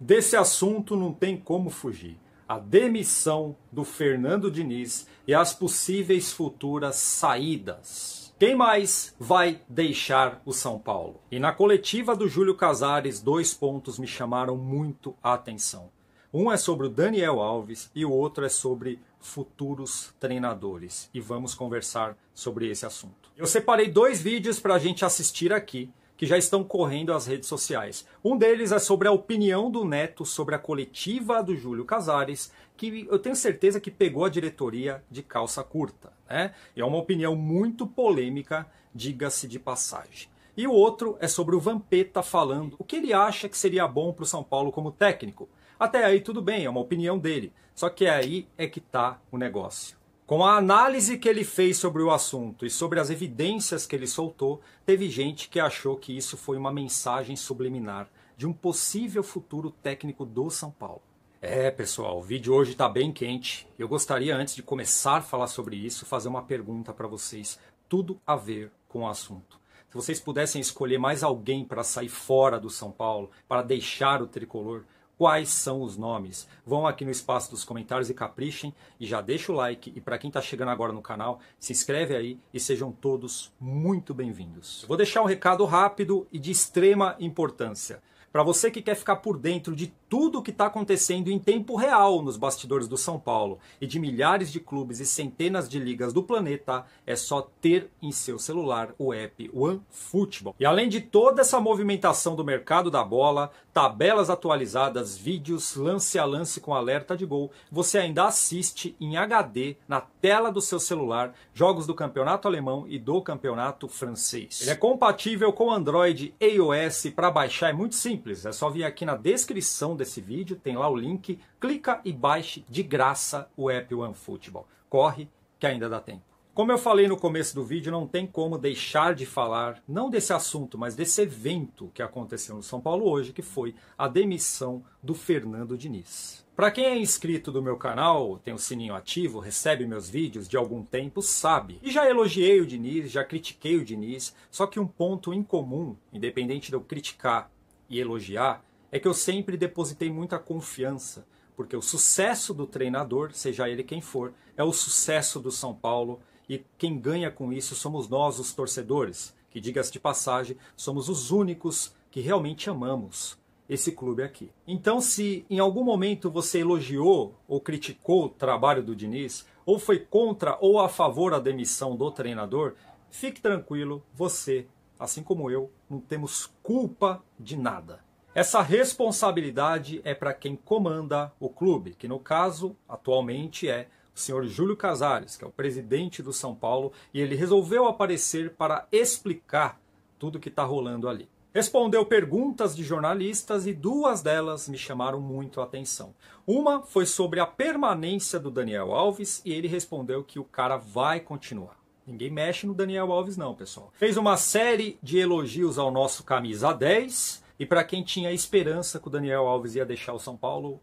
Desse assunto não tem como fugir. A demissão do Fernando Diniz e as possíveis futuras saídas. Quem mais vai deixar o São Paulo? E na coletiva do Júlio Casares, dois pontos me chamaram muito a atenção. Um é sobre o Daniel Alves e o outro é sobre futuros treinadores. E vamos conversar sobre esse assunto. Eu separei dois vídeos para a gente assistir aqui que já estão correndo as redes sociais. Um deles é sobre a opinião do Neto sobre a coletiva do Júlio Casares, que eu tenho certeza que pegou a diretoria de calça curta. Né? É uma opinião muito polêmica, diga-se de passagem. E o outro é sobre o Vampeta falando o que ele acha que seria bom para o São Paulo como técnico. Até aí tudo bem, é uma opinião dele. Só que aí é que está o negócio. Com a análise que ele fez sobre o assunto e sobre as evidências que ele soltou, teve gente que achou que isso foi uma mensagem subliminar de um possível futuro técnico do São Paulo. É, pessoal, o vídeo hoje está bem quente. Eu gostaria, antes de começar a falar sobre isso, fazer uma pergunta para vocês, tudo a ver com o assunto. Se vocês pudessem escolher mais alguém para sair fora do São Paulo, para deixar o tricolor, quais são os nomes. Vão aqui no espaço dos comentários e caprichem e já deixa o like. E para quem está chegando agora no canal, se inscreve aí e sejam todos muito bem-vindos. Vou deixar um recado rápido e de extrema importância. Para você que quer ficar por dentro de tudo o que está acontecendo em tempo real nos bastidores do São Paulo e de milhares de clubes e centenas de ligas do planeta, é só ter em seu celular o app OneFootball. E além de toda essa movimentação do mercado da bola, tabelas atualizadas, vídeos lance a lance com alerta de gol, você ainda assiste em HD na tela do seu celular jogos do campeonato alemão e do campeonato francês. Ele é compatível com Android e iOS, para baixar é muito simples, é só vir aqui na descrição desse vídeo, tem lá o link. Clica e baixe de graça o app OneFootball. Corre que ainda dá tempo. Como eu falei no começo do vídeo, não tem como deixar de falar, não desse assunto, mas desse evento que aconteceu no São Paulo hoje, que foi a demissão do Fernando Diniz. Para quem é inscrito do meu canal, tem o sininho ativo, recebe meus vídeos de algum tempo, sabe. E já elogiei o Diniz, já critiquei o Diniz, só que um ponto em comum, independente de eu criticar e elogiar, é que eu sempre depositei muita confiança, porque o sucesso do treinador, seja ele quem for, é o sucesso do São Paulo e quem ganha com isso somos nós, os torcedores, que, diga-se de passagem, somos os únicos que realmente amamos esse clube aqui. Então, se em algum momento você elogiou ou criticou o trabalho do Diniz, ou foi contra ou a favor da demissão do treinador, fique tranquilo, você, assim como eu, não temos culpa de nada. Essa responsabilidade é para quem comanda o clube, que no caso, atualmente, é o senhor Júlio Casares, que é o presidente do São Paulo, e ele resolveu aparecer para explicar tudo que está rolando ali. Respondeu perguntas de jornalistas e duas delas me chamaram muito a atenção. Uma foi sobre a permanência do Daniel Alves e ele respondeu que o cara vai continuar. Ninguém mexe no Daniel Alves, não, pessoal. Fez uma série de elogios ao nosso camisa 10 e para quem tinha esperança que o Daniel Alves ia deixar o São Paulo.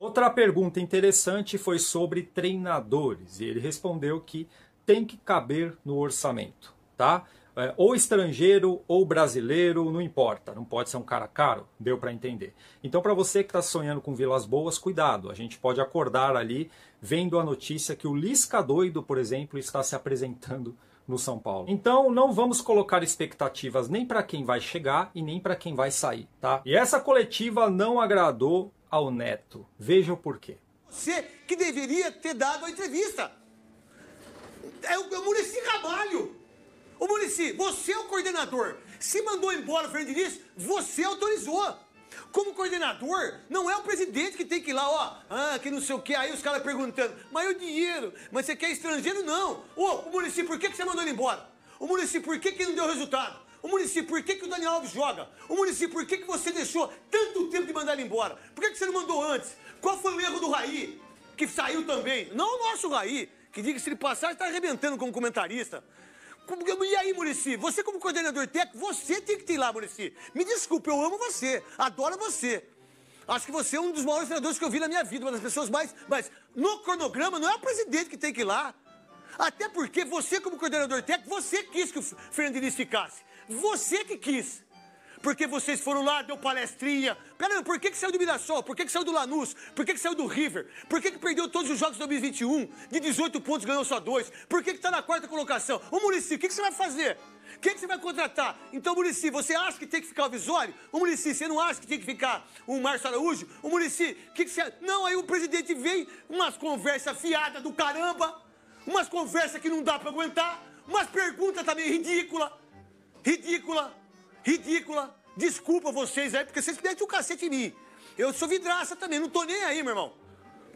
Outra pergunta interessante foi sobre treinadores. E ele respondeu que tem que caber no orçamento, tá? É, ou estrangeiro ou brasileiro, não importa, não pode ser um cara caro, deu para entender. Então, para você que está sonhando com Vilas Boas, cuidado, a gente pode acordar ali vendo a notícia que o Lisca Doido, por exemplo, está se apresentando no São Paulo. Então não vamos colocar expectativas nem para quem vai chegar e nem para quem vai sair, tá? E essa coletiva não agradou ao Neto. Veja o porquê. Você que deveria ter dado a entrevista. É o, é o Murici Ramalho. Murici, você é o coordenador. Se mandou embora o Fernandinho, você autorizou. Como coordenador, não é o presidente que tem que ir lá, ó, ah, que não sei o que, aí os caras perguntando, mas o dinheiro? Mas você quer estrangeiro? Não. Ô, o município, por que, que você mandou ele embora? O município, por que, que não deu resultado? O município, por que, que o Daniel Alves joga? O município, por que, que você deixou tanto tempo de mandar ele embora? Por que, que você não mandou antes? Qual foi o erro do Raí? Que saiu também. Não o nosso Raí, que diga se ele passar, está arrebentando como comentarista. E aí, Murici, você como coordenador técnico, você tem que ter lá, Murici. Me desculpe, eu amo você, adoro você. Acho que você é um dos maiores treinadores que eu vi na minha vida, uma das pessoas mais. Mas no cronograma não é o presidente que tem que ir lá. Até porque você, como coordenador técnico, você quis que o Fernando ficasse. Você que quis porque vocês foram lá, deu palestrinha. Pera, por que, que saiu do Mirassol? Por que, que saiu do Lanús? Por que, que saiu do River? Por que, que perdeu todos os jogos de 2021? De 18 pontos ganhou só dois. Por que está na quarta colocação? Ô Murici, o que, que você vai fazer? Quem que você vai contratar? Então, Murici, você acha que tem que ficar o Visório? O Murici, você não acha que tem que ficar o Márcio Araújo? O Murici, o que, que você. Não, aí o presidente vem, umas conversas fiadas do caramba, umas conversas que não dá para aguentar, umas perguntas também ridícula, ridícula ridícula. Desculpa vocês aí, porque vocês metem o cacete em mim. Eu sou vidraça também, não tô nem aí, meu irmão.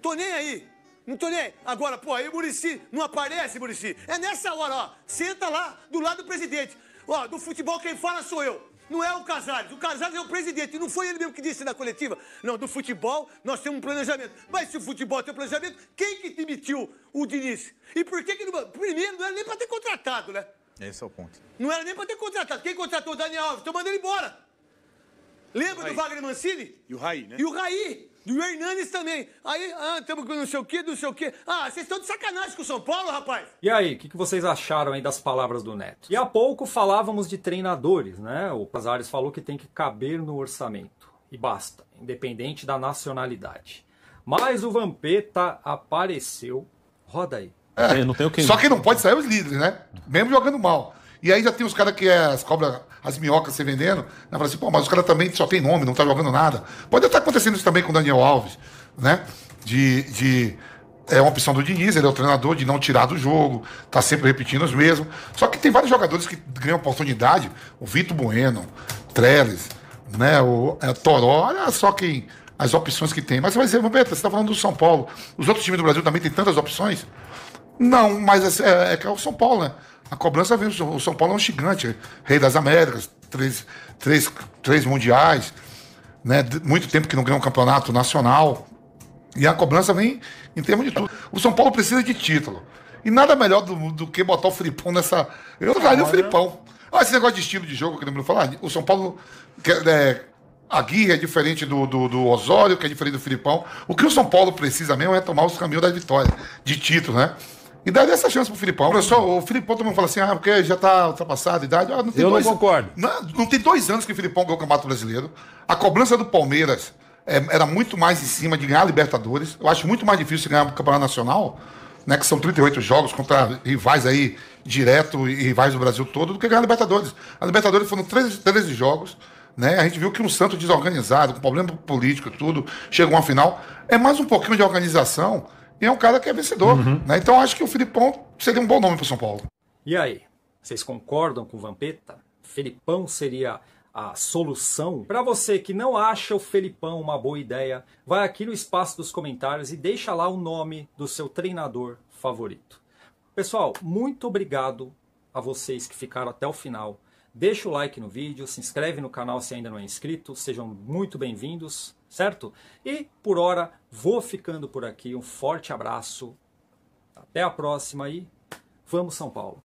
Tô nem aí. Não tô nem aí. Agora, pô, aí o Murici não aparece, Murici. É nessa hora, ó. Senta lá do lado do presidente. Ó, do futebol quem fala sou eu. Não é o Casares. O Casares é o presidente. Não foi ele mesmo que disse na coletiva. Não, do futebol nós temos um planejamento. Mas se o futebol tem um planejamento, quem que demitiu o Diniz? E por que que não... Primeiro, não era é nem para ter contratado, né? Esse é o ponto. Não era nem para ter contratado. Quem contratou o Daniel Alves? Estou mandando ele embora. Lembra do Wagner Mancini? E o Raí, né? E o Raí. E o Hernanes também. Aí, ah, estamos com não sei o quê, não sei o quê. Ah, vocês estão de sacanagem com o São Paulo, rapaz. E aí, o que, que, vocês acharam aí das palavras do Neto? E há pouco falávamos de treinadores, né? O Pazares falou que tem que caber no orçamento. E basta, independente da nacionalidade. Mas o Vampeta apareceu. Roda aí. É. Não tem o né? que. Só não pode sair os líderes, né? Mesmo jogando mal. E aí já tem os caras que é as cobras, as minhocas se vendendo. Né? Fala assim, pô, mas os caras também só tem nome, não tá jogando nada. Pode estar acontecendo isso também com o Daniel Alves, né? De. de é uma opção do Diniz, ele é o treinador de não tirar do jogo, tá sempre repetindo os mesmos. Só que tem vários jogadores que ganham oportunidade, o Vitor Bueno, Trellis, né, o é, Toró, olha só quem as opções que tem. Mas você vai dizer, Roberto, você está falando do São Paulo. Os outros times do Brasil também têm tantas opções? Não, mas é, é, é, é o São Paulo, né? A cobrança vem. O São Paulo é um gigante, rei das Américas, três, três, três mundiais, né? muito tempo que não ganhou um campeonato nacional. E a cobrança vem em termos de tudo. O São Paulo precisa de título. E nada melhor do, do que botar o Filipão nessa. Eu traria o Filipão. Olha ah, esse negócio de estilo de jogo que eu lembro falar. Ah, o São Paulo. É, é, a guia é diferente do, do, do, Osório, que é diferente do Filipão. O que o São Paulo precisa mesmo é tomar os caminhos da vitória, de título, né? E dá essa chance pro Filipão. pessoal o Filipão também fala assim, ah, porque já tá ultrapassado a idade. Ah, não tem Eu dois... não concordo. Não, não, tem dois anos que o Filipão ganhou o Campeonato Brasileiro. A cobrança do Palmeiras é, era muito mais em cima de ganhar a Libertadores. Eu acho muito mais difícil ganhar o Campeonato Nacional, né, que são 38 jogos contra rivais aí direto e rivais do Brasil todo, do que ganhar a Libertadores. A Libertadores foram 13, 13 jogos. Né? A gente viu que um Santos desorganizado, com problema político tudo, chegou a uma final. É mais um pouquinho de organização e é um cara que é vencedor. Uhum. Né? Então acho que o Filipão seria um bom nome para o São Paulo. E aí, vocês concordam com o Vampeta? Felipão seria a solução? Para você que não acha o Felipão uma boa ideia, vai aqui no espaço dos comentários e deixa lá o nome do seu treinador favorito. Pessoal, muito obrigado a vocês que ficaram até o final. Deixa o like no vídeo, se inscreve no canal se ainda não é inscrito, sejam muito bem-vindos certo? E por hora vou ficando por aqui. Um forte abraço. Até a próxima e vamos São Paulo.